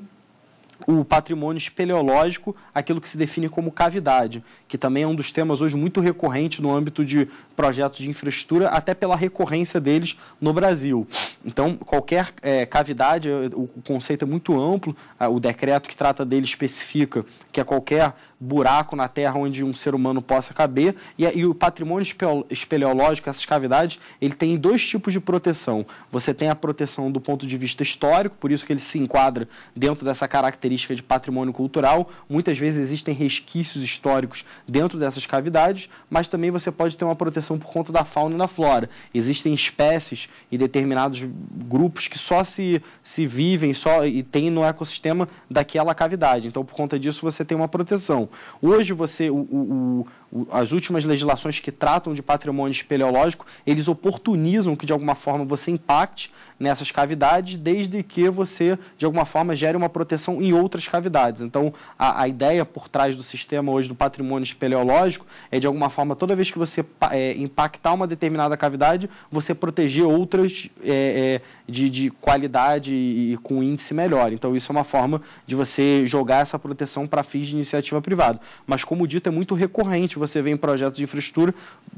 o patrimônio espeleológico, aquilo que se define como cavidade, que também é um dos temas hoje muito recorrente no âmbito de projetos de infraestrutura, até pela recorrência deles no Brasil. Então, qualquer é, cavidade, é, o conceito é muito amplo, o decreto que trata dele especifica que é qualquer buraco na terra onde um ser humano possa caber, e, e o patrimônio espeleológico, essas cavidades, ele tem dois tipos de proteção. Você tem a proteção do ponto de vista histórico, por isso que ele se enquadra dentro dessa característica de patrimônio cultural. Muitas vezes existem resquícios históricos dentro dessas cavidades, mas também você pode ter uma proteção por conta da fauna e da flora. Existem espécies e determinados grupos que só se, se vivem só e tem no ecossistema daquela cavidade. Então, por conta disso, você tem uma proteção. Hoje, você o, o, o, as últimas legislações que tratam de patrimônio espeleológico, eles oportunizam que, de alguma forma, você impacte nessas cavidades, desde que você, de alguma forma, gere uma proteção em outras cavidades. Então, a, a ideia por trás do sistema hoje do patrimônio espeleológico é, de alguma forma, toda vez que você é, impactar uma determinada cavidade, você proteger outras é, é, de, de, qualidade e com índice melhor. Então, isso é uma forma de você jogar essa proteção para fins de iniciativa privada. Mas, como dito, é muito recorrente. Você vê em projetos de infraestrutura,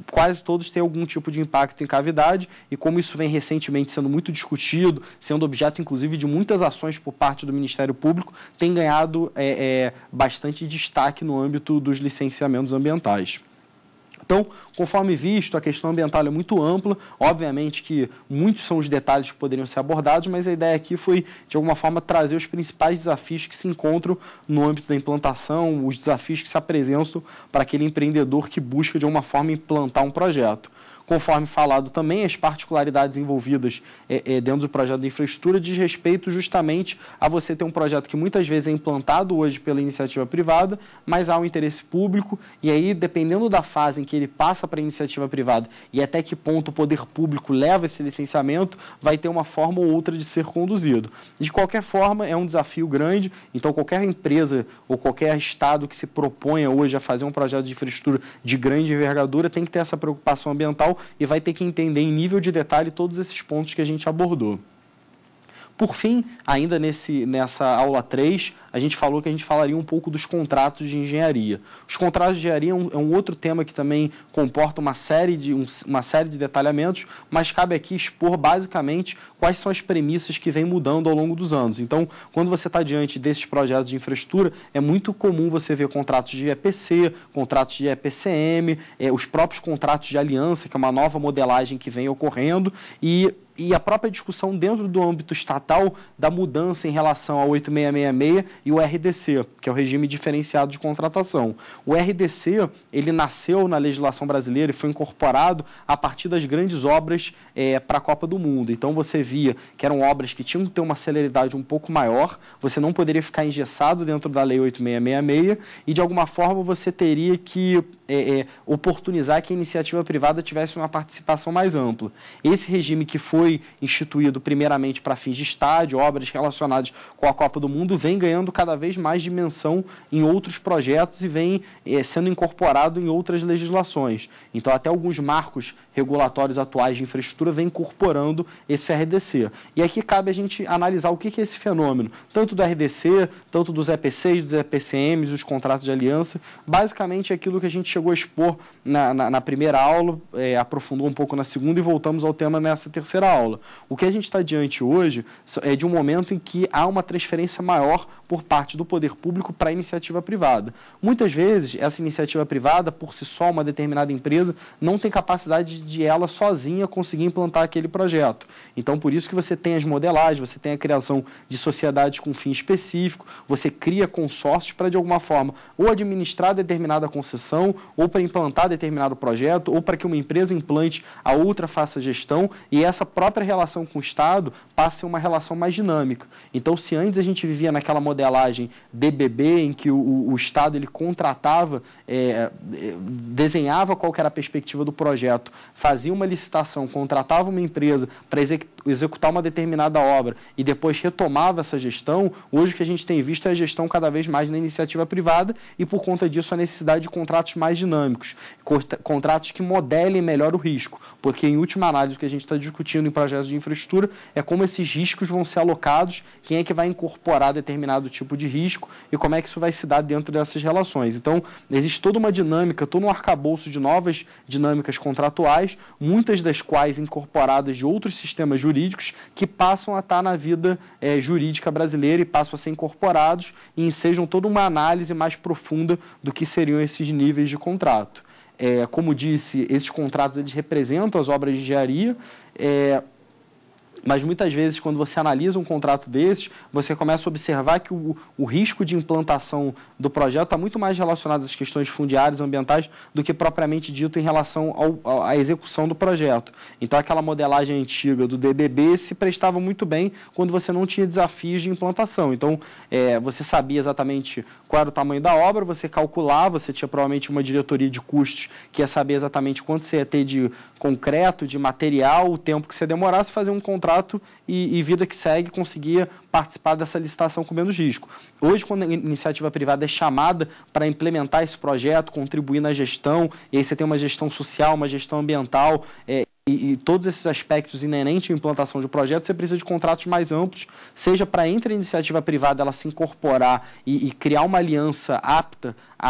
quase todos têm algum tipo de impacto em cavidade, e como isso vem recentemente sendo muito discutido, sendo objeto, inclusive, de muitas ações por parte do Ministério Público, tem ganhado é, é bastante destaque no âmbito dos licenciamentos ambientais. Então, conforme visto, a questão ambiental é muito ampla. Obviamente que muitos são os detalhes que poderiam ser abordados, mas a ideia aqui foi, de alguma forma, trazer os principais desafios que se encontram no âmbito da implantação, os desafios que se apresentam para aquele empreendedor que busca, de alguma forma, implantar um projeto conforme falado também, as particularidades envolvidas é, é, dentro do projeto de infraestrutura diz respeito justamente a você ter um projeto que muitas vezes é implantado hoje pela iniciativa privada, mas há um interesse público, e aí, dependendo da fase em que ele passa para a iniciativa privada e até que ponto o poder público leva esse licenciamento, vai ter uma forma ou outra de ser conduzido. De qualquer forma, é um desafio grande, então qualquer empresa ou qualquer estado que se proponha hoje a fazer um projeto de infraestrutura de grande envergadura tem que ter essa preocupação ambiental e vai ter que entender em nível de detalhe todos esses pontos que a gente abordou. Por fim, ainda nesse, nessa aula 3, a gente falou que a gente falaria um pouco dos contratos de engenharia. Os contratos de engenharia é um, é um outro tema que também comporta uma série, de, um, uma série de detalhamentos, mas cabe aqui expor basicamente quais são as premissas que vêm mudando ao longo dos anos. Então, quando você está diante desses projetos de infraestrutura, é muito comum você ver contratos de EPC, contratos de EPCM, é, os próprios contratos de aliança, que é uma nova modelagem que vem ocorrendo, e e a própria discussão dentro do âmbito estatal da mudança em relação a 8666 e o RDC, que é o regime diferenciado de contratação. O RDC, ele nasceu na legislação brasileira e foi incorporado a partir das grandes obras é, para a Copa do Mundo. Então você via que eram obras que tinham que ter uma celeridade um pouco maior, você não poderia ficar engessado dentro da Lei 8666 e de alguma forma você teria que é, é, oportunizar que a iniciativa privada tivesse uma participação mais ampla. Esse regime que foi instituído primeiramente para fins de estádio, obras relacionadas com a Copa do Mundo, vem ganhando ganhando cada vez mais dimensão em outros projetos e vem é, sendo incorporado em outras legislações. Então, até alguns marcos regulatórios atuais de infraestrutura vem incorporando esse RDC. E aqui cabe a gente analisar o que é esse fenômeno, tanto do RDC, tanto dos EPCs, dos EPCMs, os contratos de aliança, basicamente é aquilo que a gente chegou a expor na, na, na primeira aula, é, aprofundou um pouco na segunda e voltamos ao tema nessa terceira aula. O que a gente está diante hoje é de um momento em que há uma transferência maior por por parte do poder público para a iniciativa privada. Muitas vezes, essa iniciativa privada, por si só, uma determinada empresa, não tem capacidade de ela sozinha conseguir implantar aquele projeto. Então, por isso que você tem as modelagens, você tem a criação de sociedades com fim específico, você cria consórcios para, de alguma forma, ou administrar determinada concessão, ou para implantar determinado projeto, ou para que uma empresa implante, a outra faça gestão, e essa própria relação com o Estado passe a uma relação mais dinâmica. Então, se antes a gente vivia naquela modelagem, embalagem DBB, em que o, o Estado ele contratava, é, é desenhava qual era a perspectiva do projeto, fazia uma licitação, contratava uma empresa para executar uma determinada obra e depois retomava essa gestão, hoje o que a gente tem visto é a gestão cada vez mais na iniciativa privada e, por conta disso, a necessidade de contratos mais dinâmicos, contratos que modelem melhor o risco, porque, em última análise, o que a gente está discutindo em projetos de infraestrutura é como esses riscos vão ser alocados, quem é que vai incorporar determinado tipo de risco e como é que isso vai se dar dentro dessas relações. Então, existe toda uma dinâmica, todo um arcabouço de novas dinâmicas contratuais, muitas das quais incorporadas de outros sistemas jurídicos jurídicos que passam a estar na vida é, jurídica brasileira e passam a ser incorporados e ensejam toda uma análise mais profunda do que seriam esses níveis de contrato. É, como disse, esses contratos eles representam as obras de engenharia, é, mas muitas vezes, quando você analisa um contrato desses, você começa a observar que o, o risco de implantação do projeto está muito mais relacionado às questões fundiárias ambientais do que propriamente dito em relação ao, à execução do projeto. Então, aquela modelagem antiga do DDB se prestava muito bem quando você não tinha desafios de implantação. Então, é, você sabia exatamente qual era o tamanho da obra, você calculava, você tinha provavelmente uma diretoria de custos que ia saber exatamente quanto você ia ter de concreto, de material, o tempo que você demorasse fazer um contrato contrato e, e, vida que segue conseguia participar dessa licitação com menos risco. Hoje, quando a iniciativa privada é chamada para implementar esse projeto, contribuir na gestão, e aí você tem uma gestão social, uma gestão ambiental, é, e, e, todos esses aspectos inerentes à implantação de um projeto, você precisa de contratos mais amplos, seja para entre a iniciativa privada ela se incorporar e, e criar uma aliança apta a,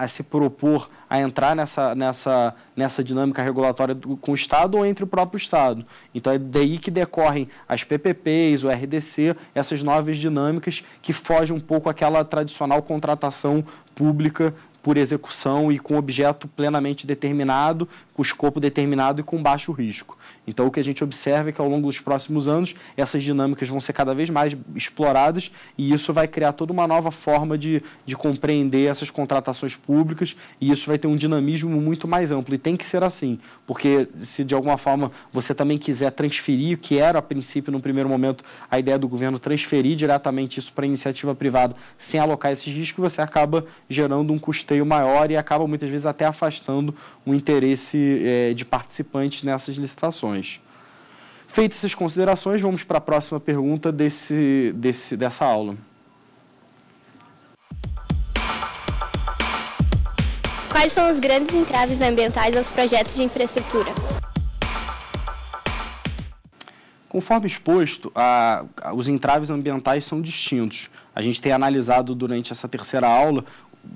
a, a, se propor a entrar nessa, nessa, nessa dinâmica regulatória do, com o Estado ou entre o próprio Estado. Então é daí que decorrem as PPPs, o RDC, essas novas dinâmicas que fogem um pouco àquela tradicional contratação pública por execução e com objeto plenamente determinado, com escopo determinado e com baixo risco. Então, o que a gente observa é que ao longo dos próximos anos, essas dinâmicas vão ser cada vez mais exploradas e isso vai criar toda uma nova forma de, de compreender essas contratações públicas e isso vai ter um dinamismo muito mais amplo. E tem que ser assim, porque se de alguma forma você também quiser transferir, o que era a princípio, no primeiro momento, a ideia do governo transferir diretamente isso para a iniciativa privada sem alocar esses riscos, você acaba gerando um custeio maior e acaba muitas vezes até afastando o interesse é, de participantes nessas licitações. Feitas essas considerações, vamos para a próxima pergunta desse, desse, dessa aula. Quais são os grandes entraves ambientais aos projetos de infraestrutura? Conforme exposto, a, a, os entraves ambientais são distintos. A gente tem analisado durante essa terceira aula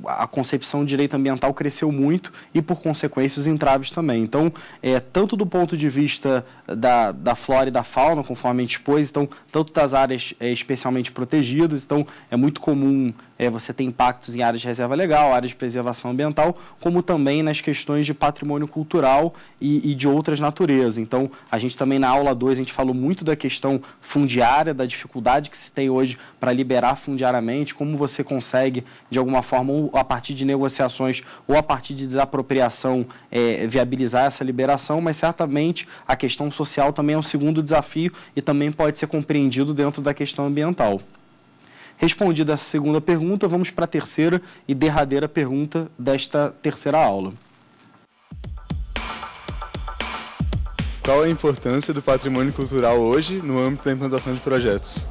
a concepção de direito ambiental cresceu muito e, por consequência, os entraves também. Então, é, tanto do ponto de vista da, da flora e da fauna, conforme a gente expôs, então, tanto das áreas é, especialmente protegidas, então é muito comum é, você tem impactos em áreas de reserva legal, áreas de preservação ambiental, como também nas questões de patrimônio cultural e, e de outras naturezas. Então, a gente também na aula 2, a gente falou muito da questão fundiária, da dificuldade que se tem hoje para liberar fundiariamente, como você consegue, de alguma forma, ou a partir de negociações ou a partir de desapropriação, é, viabilizar essa liberação, mas certamente a questão social também é um segundo desafio e também pode ser compreendido dentro da questão ambiental. Respondida a segunda pergunta, vamos para a terceira e derradeira pergunta desta terceira aula. Qual a importância do patrimônio cultural hoje no âmbito da implantação de projetos?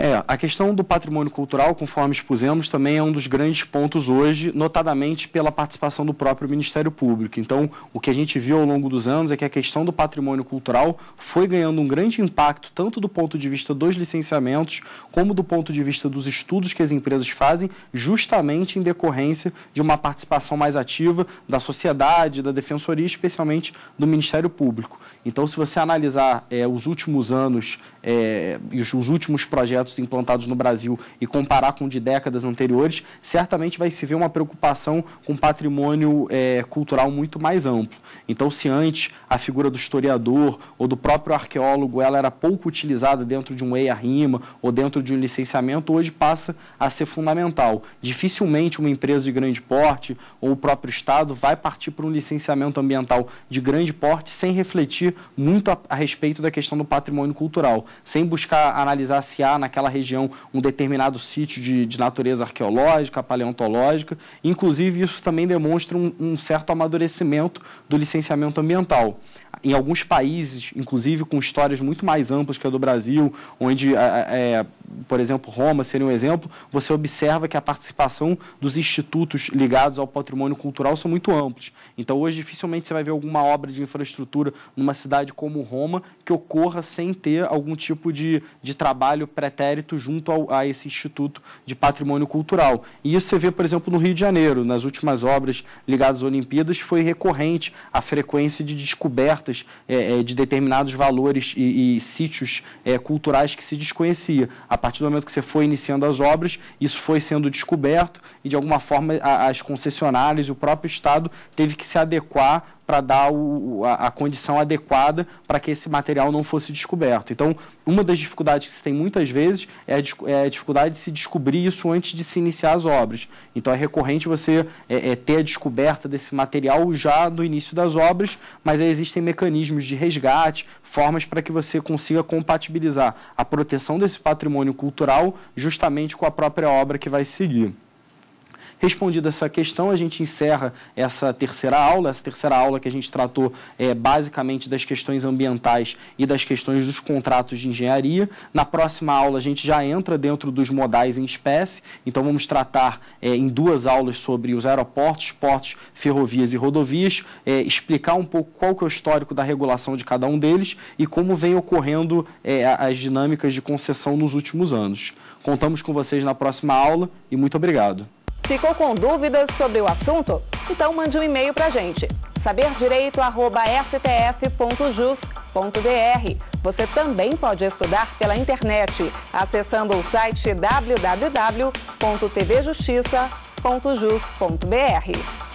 É, a questão do patrimônio cultural, conforme expusemos, também é um dos grandes pontos hoje, notadamente pela participação do próprio Ministério Público. Então, o que a gente viu ao longo dos anos é que a questão do patrimônio cultural foi ganhando um grande impacto, tanto do ponto de vista dos licenciamentos, como do ponto de vista dos estudos que as empresas fazem, justamente em decorrência de uma participação mais ativa da sociedade, da defensoria, especialmente do Ministério Público. Então, se você analisar é, os últimos anos é, e os últimos projetos implantados no Brasil e comparar com de décadas anteriores, certamente vai se ver uma preocupação com patrimônio é, cultural muito mais amplo. Então, se antes a figura do historiador ou do próprio arqueólogo ela era pouco utilizada dentro de um EIA-RIMA ou dentro de um licenciamento, hoje passa a ser fundamental. Dificilmente uma empresa de grande porte ou o próprio Estado vai partir para um licenciamento ambiental de grande porte sem refletir muito a, a, respeito da questão do patrimônio cultural, sem buscar analisar se há naquela região um determinado sítio de, de natureza arqueológica, paleontológica. Inclusive, isso também demonstra um, um certo amadurecimento do licenciamento ambiental em alguns países, inclusive com histórias muito mais amplas que a do Brasil, onde, é, é, é, por exemplo, Roma seria um exemplo, você observa que a participação dos institutos ligados ao patrimônio cultural são muito amplos. Então, hoje, dificilmente você vai ver alguma obra de infraestrutura numa cidade como Roma que ocorra sem ter algum tipo de, de trabalho pretérito junto ao, a esse instituto de patrimônio cultural. E isso você vê, por exemplo, no Rio de Janeiro. Nas últimas obras ligadas às Olimpíadas, foi recorrente a frequência de descoberta é, é, de determinados valores e, e sítios é, culturais que se desconhecia. A partir do momento que você foi iniciando as obras, isso foi sendo descoberto de alguma forma a, as concessionárias e o próprio Estado teve que se adequar para dar o, a, a, condição adequada para que esse material não fosse descoberto. Então, uma das dificuldades que se tem muitas vezes é a, é a dificuldade de se descobrir isso antes de se iniciar as obras. Então, é recorrente você é, é, ter a descoberta desse material já no início das obras, mas aí existem mecanismos de resgate, formas para que você consiga compatibilizar a proteção desse patrimônio cultural justamente com a própria obra que vai seguir. Respondida essa questão, a gente encerra essa terceira aula, essa terceira aula que a gente tratou é, basicamente das questões ambientais e das questões dos contratos de engenharia. Na próxima aula, a gente já entra dentro dos modais em espécie, então vamos tratar é, em duas aulas sobre os aeroportos, portos, ferrovias e rodovias, é, explicar um pouco qual que é o histórico da regulação de cada um deles e como vem ocorrendo é, as dinâmicas de concessão nos últimos anos. Contamos com vocês na próxima aula e muito obrigado. Ficou com dúvidas sobre o assunto? Então mande um e-mail para a gente. saberdireito@stf.jus.br. Você também pode estudar pela internet, acessando o site www.tvjustiça.jus.br.